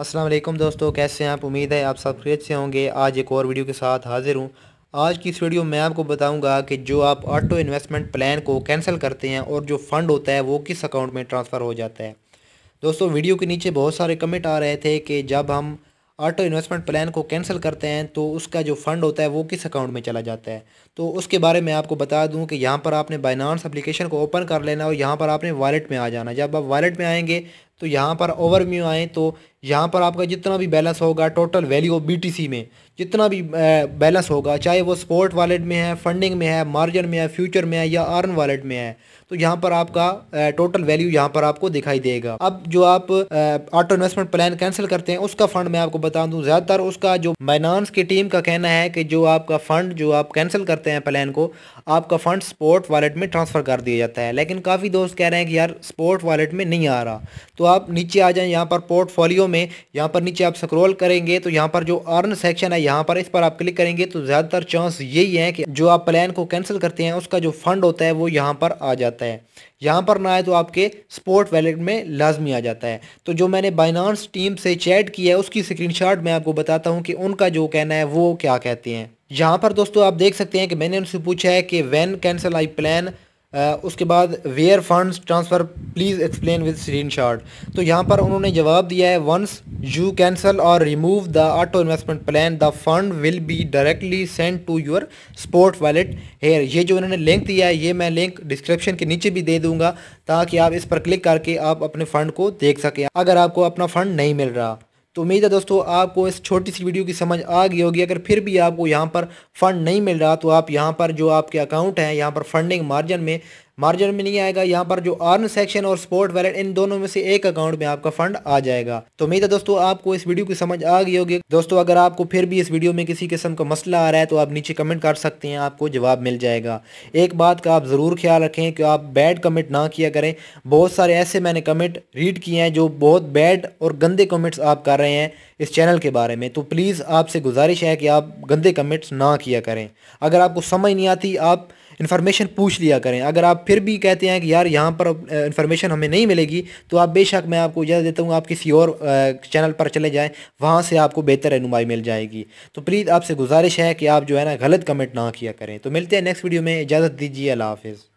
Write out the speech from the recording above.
अस्सलाम वालेकुम दोस्तों कैसे हैं आप उम्मीद है आप सब खेत से होंगे आज एक और वीडियो के साथ हाजिर हूँ आज की इस वीडियो में आपको बताऊंगा कि जो आप ऑटो इन्वेस्टमेंट प्लान को कैंसिल करते हैं और जो फ़ंड होता है वो किस अकाउंट में ट्रांसफ़र हो जाता है दोस्तों वीडियो के नीचे बहुत सारे कमेंट आ रहे थे कि जब हम ऑटो इन्वेस्टमेंट प्लान को कैंसिल करते हैं तो उसका जो फ़ंड होता है वो किस अकाउंट में चला जाता है तो उसके बारे में आपको बता दूं कि यहाँ पर आपने बाइनांस एप्लीकेशन को ओपन कर लेना और यहाँ पर आपने वॉलेट में आ जाना जब आप वॉलेट में आएंगे तो यहाँ पर ओवर म्यू आएँ तो यहाँ पर आपका जितना भी बैलेंस होगा टोटल वैल्यू ऑफ बीटीसी में जितना भी बैलेंस होगा चाहे वो स्पोर्ट वॉलेट में है फंडिंग में है मार्जिन में है फ्यूचर में है या आर्न वॉलेट में है तो यहाँ पर आपका टोटल वैल्यू यहाँ पर आपको दिखाई देगा अब जो आप ऑटो इन्वेस्टमेंट प्लान कैंसिल करते हैं उसका फंड मैं आपको बता दूँ ज़्यादातर उसका जो बाइनानस की टीम का कहना है कि जो आपका फ़ंड जो आप कैंसिल करते हैं प्लान को आपका फ़ंड स्पोर्ट वॉलेट में ट्रांसफ़र कर दिया जाता है लेकिन काफ़ी दोस्त कह रहे हैं कि यार स्पोर्ट वॉलेट में नहीं आ रहा तो आप नीचे आ जाएं यहाँ पर पोर्टफोलियो में यहाँ पर नीचे आप स्क्रॉल करेंगे तो यहाँ पर जो अर्न सेक्शन है यहाँ पर इस पर आप क्लिक करेंगे तो ज़्यादातर चांस यही है कि जो आप प्लान को कैंसिल करते हैं उसका जो फंड होता है वो यहाँ पर आ जाता है यहाँ पर ना आए तो आपके स्पोर्ट वैलेट में लाजमी आ जाता है तो जो मैंने बाइनानस टीम से चैट किया है उसकी स्क्रीनशॉट मैं आपको बताता हूँ कि उनका जो कहना है वो क्या कहते हैं यहाँ पर दोस्तों आप देख सकते हैं कि मैंने उनसे पूछा है कि वैन कैंसल आई प्लान उसके बाद where funds transfer please explain with screenshot तो यहाँ पर उन्होंने जवाब दिया है वंस यू कैंसल और remove the auto investment plan the fund will be directly send to your spot wallet here ये जो उन्होंने लिंक दिया है ये मैं लिंक डिस्क्रिप्शन के नीचे भी दे दूँगा ताकि आप इस पर क्लिक करके आप अपने फ़ंड को देख सकें अगर आपको अपना फ़ंड नहीं मिल रहा तो उम्मीद है दोस्तों आपको इस छोटी सी वीडियो की समझ आ गई होगी अगर फिर भी आपको यहाँ पर फ़ंड नहीं मिल रहा तो आप यहाँ पर जो आपके अकाउंट हैं यहाँ पर फंडिंग मार्जिन में मार्जिन में नहीं आएगा यहाँ पर जो अर्न सेक्शन और स्पोर्ट वैलेट इन दोनों में से एक अकाउंट में आपका फंड आ जाएगा तो उम्मीद है दोस्तों आपको इस वीडियो की समझ आ गई होगी दोस्तों अगर आपको फिर भी इस वीडियो में किसी किस्म का मसला आ रहा है तो आप नीचे कमेंट कर सकते हैं आपको जवाब मिल जाएगा एक बात का आप ज़रूर ख्याल रखें कि आप बैड कमेंट ना किया करें बहुत सारे ऐसे मैंने कमेंट रीड किए हैं जो बहुत बैड और गंदे कमेंट्स आप कर रहे हैं इस चैनल के बारे में तो प्लीज़ आपसे गुजारिश है कि आप गंदे कमेंट्स ना किया करें अगर आपको समझ नहीं आती आप इन्फॉर्मेशन पूछ लिया करें अगर आप फिर भी कहते हैं कि यार यहाँ पर इन्फॉर्मेशन हमें नहीं मिलेगी तो आप बेशक मैं आपको इजाज़त देता हूँ आप किसी और चैनल पर चले जाएँ वहाँ से आपको बेहतर रहनुमाई मिल जाएगी तो प्लीज़ आपसे गुजारिश है कि आप जो है ना गलत कमेंट ना किया करें तो मिलते हैं नेक्स्ट वीडियो में इजाज़त दीजिए अल्लाह हाफिज़